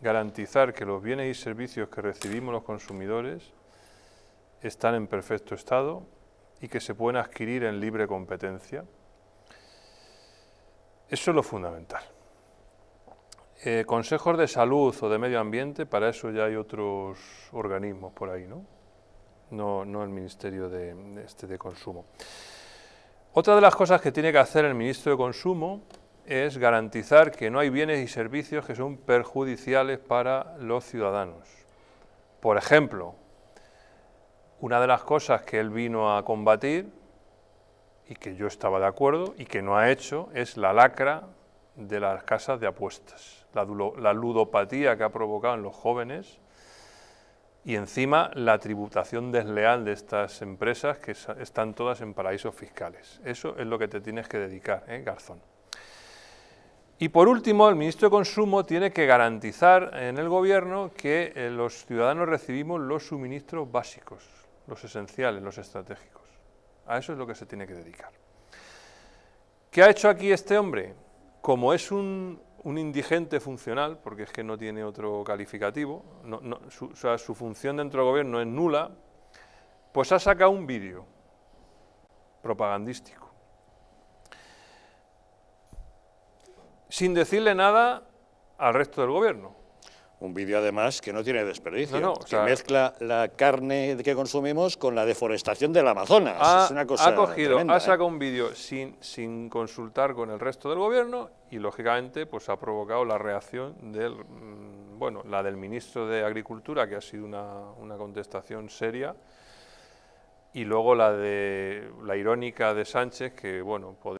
garantizar que los bienes y servicios que recibimos los consumidores están en perfecto estado y que se pueden adquirir en libre competencia. Eso es lo fundamental. Eh, consejos de salud o de medio ambiente, para eso ya hay otros organismos por ahí, ¿no? No, no el Ministerio de, este, de Consumo. Otra de las cosas que tiene que hacer el Ministro de Consumo es garantizar que no hay bienes y servicios que son perjudiciales para los ciudadanos. Por ejemplo, una de las cosas que él vino a combatir y que yo estaba de acuerdo y que no ha hecho es la lacra de las casas de apuestas, la, ludopatía que ha provocado en los jóvenes y encima la tributación desleal de estas empresas que están todas en paraísos fiscales. Eso es lo que te tienes que dedicar, ¿eh, Garzón. Y por último, el ministro de Consumo tiene que garantizar en el gobierno que eh, los ciudadanos recibimos los suministros básicos, los esenciales, los estratégicos. A eso es lo que se tiene que dedicar. ¿Qué ha hecho aquí este hombre? Como es un, indigente funcional, porque es que no tiene otro calificativo, su, su función dentro del gobierno es nula, pues ha sacado un vídeo propagandístico sin decirle nada al resto del gobierno. Un vídeo, además, que no tiene desperdicio, no, no, que mezcla la carne que consumimos con la deforestación del Amazonas. Ha, es una cosa cogido, ha sacado ¿eh? un vídeo sin, sin consultar con el resto del gobierno y, lógicamente, pues ha provocado la reacción del... Mm, bueno, la del ministro de Agricultura, que ha sido una, una contestación seria, y luego la de la irónica de Sánchez, que, bueno,